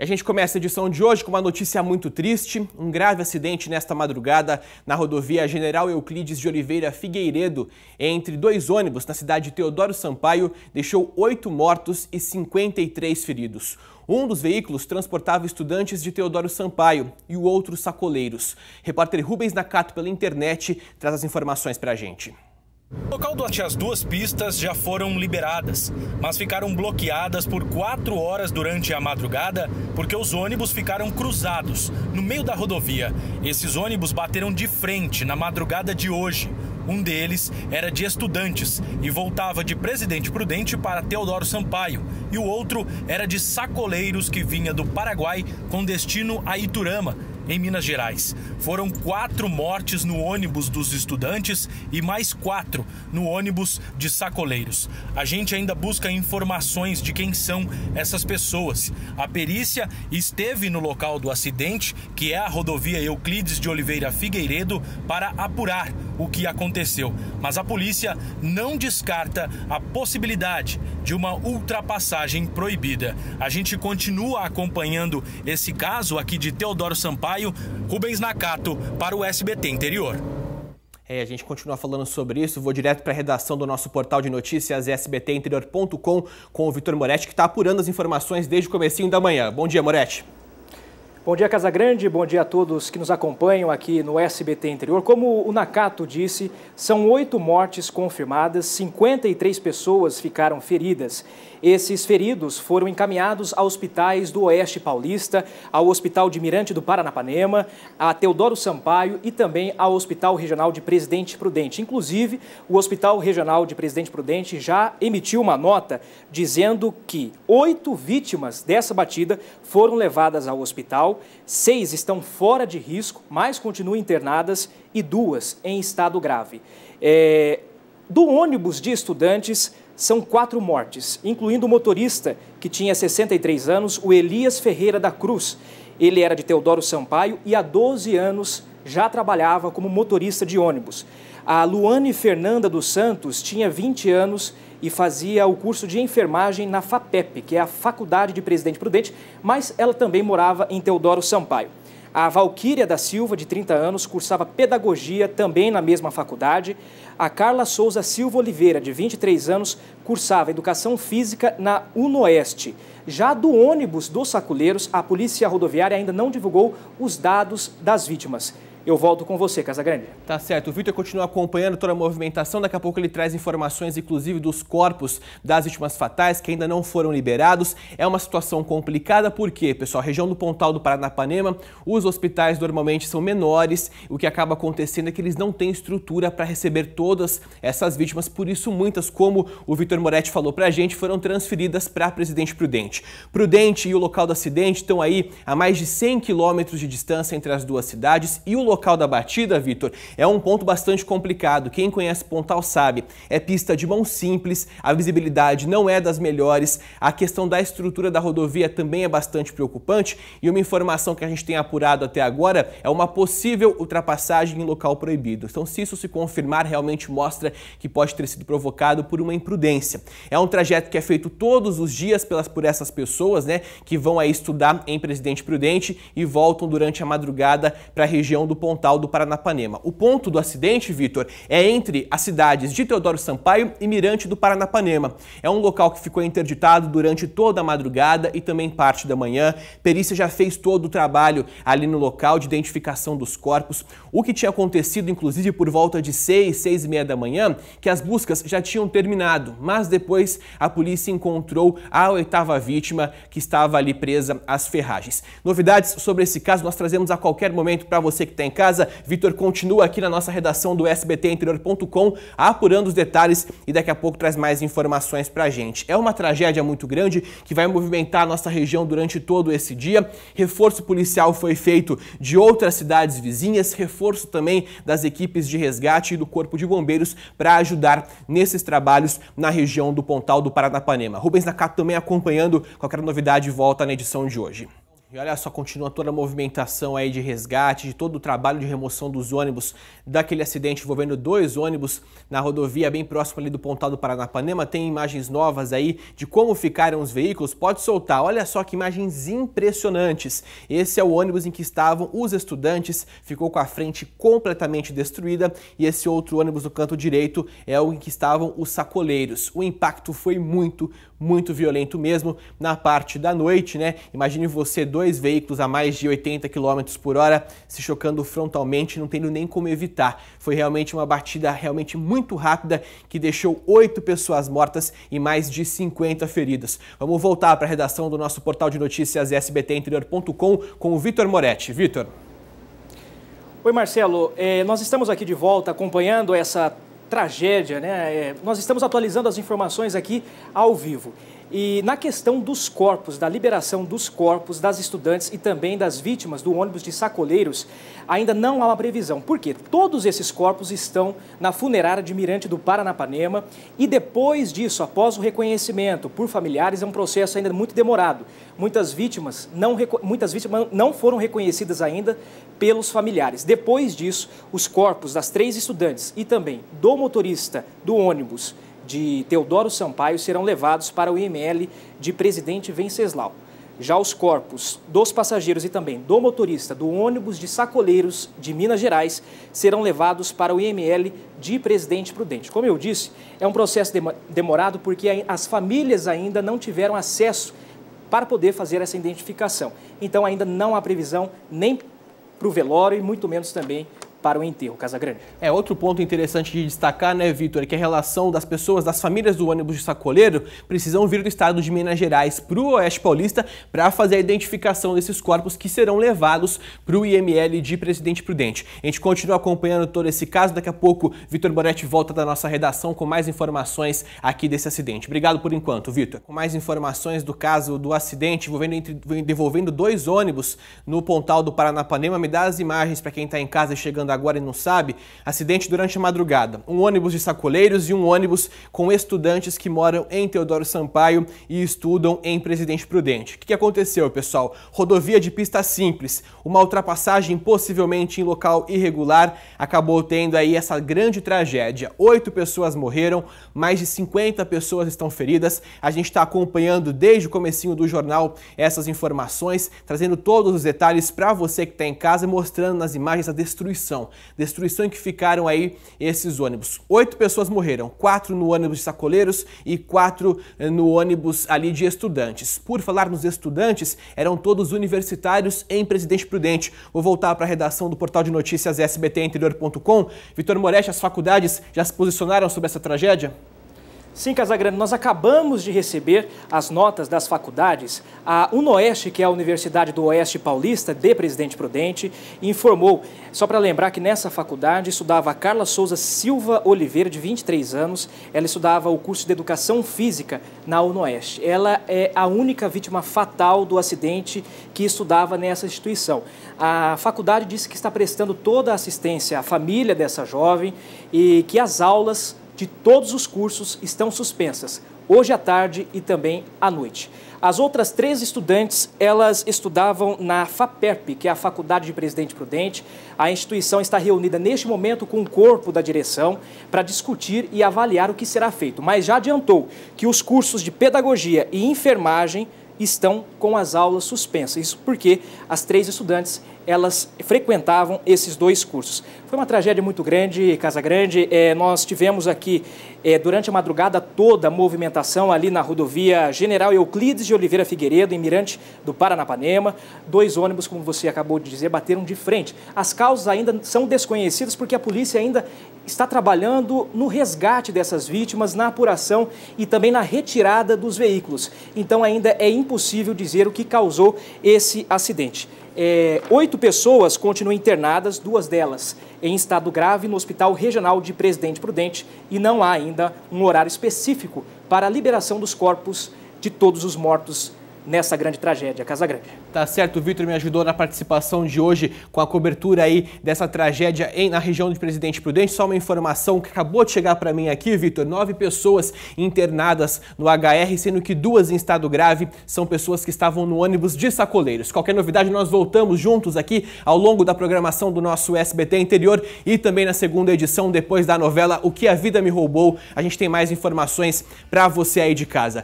a gente começa a edição de hoje com uma notícia muito triste. Um grave acidente nesta madrugada na rodovia General Euclides de Oliveira Figueiredo, entre dois ônibus na cidade de Teodoro Sampaio, deixou oito mortos e 53 feridos. Um dos veículos transportava estudantes de Teodoro Sampaio e o outro sacoleiros. Repórter Rubens Nakato pela internet traz as informações para a gente. O local durante as duas pistas já foram liberadas, mas ficaram bloqueadas por quatro horas durante a madrugada porque os ônibus ficaram cruzados no meio da rodovia. Esses ônibus bateram de frente na madrugada de hoje. Um deles era de estudantes e voltava de Presidente Prudente para Teodoro Sampaio, e o outro era de sacoleiros que vinha do Paraguai com destino a Iturama, em Minas Gerais. Foram quatro mortes no ônibus dos estudantes e mais quatro no ônibus de sacoleiros. A gente ainda busca informações de quem são essas pessoas. A perícia esteve no local do acidente, que é a rodovia Euclides de Oliveira Figueiredo, para apurar o que aconteceu. Mas a polícia não descarta a possibilidade de uma ultrapassagem proibida. A gente continua acompanhando esse caso aqui de Teodoro Sampaio, Rubens Nakato, para o SBT Interior. É, a gente continua falando sobre isso. Vou direto para a redação do nosso portal de notícias sbtinterior.com com o Vitor Moretti, que está apurando as informações desde o comecinho da manhã. Bom dia, Moretti. Bom dia, Casa Grande, Bom dia a todos que nos acompanham aqui no SBT Interior. Como o Nakato disse, são oito mortes confirmadas, 53 pessoas ficaram feridas. Esses feridos foram encaminhados a hospitais do Oeste Paulista, ao Hospital de Mirante do Paranapanema, a Teodoro Sampaio e também ao Hospital Regional de Presidente Prudente. Inclusive, o Hospital Regional de Presidente Prudente já emitiu uma nota dizendo que oito vítimas dessa batida foram levadas ao hospital, seis estão fora de risco, mas continuam internadas e duas em estado grave. É, do ônibus de estudantes são quatro mortes, incluindo o motorista, que tinha 63 anos, o Elias Ferreira da Cruz. Ele era de Teodoro Sampaio e há 12 anos já trabalhava como motorista de ônibus. A Luane Fernanda dos Santos tinha 20 anos e fazia o curso de enfermagem na FAPEP, que é a Faculdade de Presidente Prudente, mas ela também morava em Teodoro Sampaio. A Valquíria da Silva, de 30 anos, cursava pedagogia também na mesma faculdade. A Carla Souza Silva Oliveira, de 23 anos, cursava educação física na UNOeste. Já do ônibus dos saculeiros, a Polícia Rodoviária ainda não divulgou os dados das vítimas eu volto com você, Casagrande. Tá certo. O Vitor continua acompanhando toda a movimentação. Daqui a pouco ele traz informações, inclusive, dos corpos das vítimas fatais que ainda não foram liberados. É uma situação complicada porque, pessoal, a região do Pontal do Paranapanema, os hospitais normalmente são menores. O que acaba acontecendo é que eles não têm estrutura para receber todas essas vítimas. Por isso, muitas, como o Vitor Moretti falou para a gente, foram transferidas para Presidente Prudente. Prudente e o local do acidente estão aí a mais de 100 quilômetros de distância entre as duas cidades e o local local da batida, Vitor, é um ponto bastante complicado. Quem conhece Pontal sabe. É pista de mão simples, a visibilidade não é das melhores, a questão da estrutura da rodovia também é bastante preocupante e uma informação que a gente tem apurado até agora é uma possível ultrapassagem em local proibido. Então, se isso se confirmar, realmente mostra que pode ter sido provocado por uma imprudência. É um trajeto que é feito todos os dias pelas, por essas pessoas, né, que vão aí estudar em Presidente Prudente e voltam durante a madrugada para a região do Pontal Pontal do Paranapanema. O ponto do acidente, Vitor, é entre as cidades de Teodoro Sampaio e Mirante do Paranapanema. É um local que ficou interditado durante toda a madrugada e também parte da manhã. Perícia já fez todo o trabalho ali no local de identificação dos corpos. O que tinha acontecido, inclusive, por volta de 6, 6 e meia da manhã, que as buscas já tinham terminado, mas depois a polícia encontrou a oitava vítima que estava ali presa às ferragens. Novidades sobre esse caso nós trazemos a qualquer momento para você que tem em casa. Vitor continua aqui na nossa redação do sbtinterior.com apurando os detalhes e daqui a pouco traz mais informações pra gente. É uma tragédia muito grande que vai movimentar a nossa região durante todo esse dia. Reforço policial foi feito de outras cidades vizinhas, reforço também das equipes de resgate e do Corpo de Bombeiros para ajudar nesses trabalhos na região do Pontal do Paranapanema. Rubens Nakato também acompanhando qualquer novidade volta na edição de hoje. E olha só, continua toda a movimentação aí de resgate, de todo o trabalho de remoção dos ônibus daquele acidente envolvendo dois ônibus na rodovia bem próximo ali do Pontal do Paranapanema. Tem imagens novas aí de como ficaram os veículos. Pode soltar, olha só que imagens impressionantes. Esse é o ônibus em que estavam os estudantes, ficou com a frente completamente destruída e esse outro ônibus no canto direito é o em que estavam os sacoleiros. O impacto foi muito, muito violento mesmo na parte da noite, né? Imagine você dois veículos a mais de 80 km por hora se chocando frontalmente, não tendo nem como evitar. Foi realmente uma batida realmente muito rápida que deixou oito pessoas mortas e mais de 50 feridas. Vamos voltar para a redação do nosso portal de notícias sbtinterior.com com o Vitor Moretti. Vitor. Oi, Marcelo. Eh, nós estamos aqui de volta acompanhando essa tragédia, né? É, nós estamos atualizando as informações aqui ao vivo. E na questão dos corpos, da liberação dos corpos das estudantes e também das vítimas do ônibus de sacoleiros, ainda não há uma previsão. Por quê? Todos esses corpos estão na funerária de Mirante do Paranapanema e depois disso, após o reconhecimento por familiares, é um processo ainda muito demorado. Muitas vítimas não, muitas vítimas não foram reconhecidas ainda pelos familiares. Depois disso, os corpos das três estudantes e também do motorista do ônibus de Teodoro Sampaio serão levados para o IML de Presidente Venceslau. Já os corpos dos passageiros e também do motorista do ônibus de sacoleiros de Minas Gerais serão levados para o IML de Presidente Prudente. Como eu disse, é um processo demorado porque as famílias ainda não tiveram acesso para poder fazer essa identificação. Então ainda não há previsão nem para o velório e muito menos também para o enterro Casa Grande. É outro ponto interessante de destacar, né, Vitor, é que a relação das pessoas, das famílias do ônibus de sacoleiro, precisam vir do estado de Minas Gerais para o Oeste Paulista para fazer a identificação desses corpos que serão levados para o IML de Presidente Prudente. A gente continua acompanhando todo esse caso. Daqui a pouco, Vitor Boretti volta da nossa redação com mais informações aqui desse acidente. Obrigado por enquanto, Vitor. Com mais informações do caso do acidente envolvendo entre, devolvendo dois ônibus no Pontal do Paranapanema, me dá as imagens para quem está em casa chegando agora e não sabe, acidente durante a madrugada. Um ônibus de sacoleiros e um ônibus com estudantes que moram em Teodoro Sampaio e estudam em Presidente Prudente. O que aconteceu, pessoal? Rodovia de pista simples, uma ultrapassagem possivelmente em local irregular, acabou tendo aí essa grande tragédia. Oito pessoas morreram, mais de 50 pessoas estão feridas. A gente está acompanhando desde o comecinho do jornal essas informações, trazendo todos os detalhes para você que está em casa, mostrando nas imagens a destruição destruição. Destruição em que ficaram aí esses ônibus. Oito pessoas morreram, quatro no ônibus de sacoleiros e quatro eh, no ônibus ali de estudantes. Por falar nos estudantes, eram todos universitários em Presidente Prudente. Vou voltar para a redação do portal de notícias sbtinterior.com. Vitor Moretti, as faculdades já se posicionaram sobre essa tragédia? Sim, Casagrande, nós acabamos de receber as notas das faculdades. A UNOeste, que é a Universidade do Oeste Paulista, de Presidente Prudente, informou, só para lembrar que nessa faculdade estudava Carla Souza Silva Oliveira, de 23 anos. Ela estudava o curso de Educação Física na UNOeste. Ela é a única vítima fatal do acidente que estudava nessa instituição. A faculdade disse que está prestando toda a assistência à família dessa jovem e que as aulas de todos os cursos estão suspensas, hoje à tarde e também à noite. As outras três estudantes, elas estudavam na FAPERP, que é a Faculdade de Presidente Prudente. A instituição está reunida neste momento com o corpo da direção para discutir e avaliar o que será feito. Mas já adiantou que os cursos de pedagogia e enfermagem estão com as aulas suspensas. Isso porque as três estudantes elas frequentavam esses dois cursos. Foi uma tragédia muito grande, Casa Grande. É, nós tivemos aqui, é, durante a madrugada toda, a movimentação ali na rodovia General Euclides de Oliveira Figueiredo, em Mirante do Paranapanema. Dois ônibus, como você acabou de dizer, bateram de frente. As causas ainda são desconhecidas porque a polícia ainda está trabalhando no resgate dessas vítimas, na apuração e também na retirada dos veículos. Então ainda é impossível dizer o que causou esse acidente é, oito pessoas continuam internadas, duas delas em estado grave no Hospital Regional de Presidente Prudente e não há ainda um horário específico para a liberação dos corpos de todos os mortos nessa grande tragédia, Casa Grande. Tá certo, Vitor me ajudou na participação de hoje com a cobertura aí dessa tragédia em, na região de Presidente Prudente. Só uma informação que acabou de chegar para mim aqui, Vitor: nove pessoas internadas no HR, sendo que duas em estado grave são pessoas que estavam no ônibus de sacoleiros. Qualquer novidade, nós voltamos juntos aqui ao longo da programação do nosso SBT Interior e também na segunda edição, depois da novela O que a Vida Me Roubou. A gente tem mais informações para você aí de casa.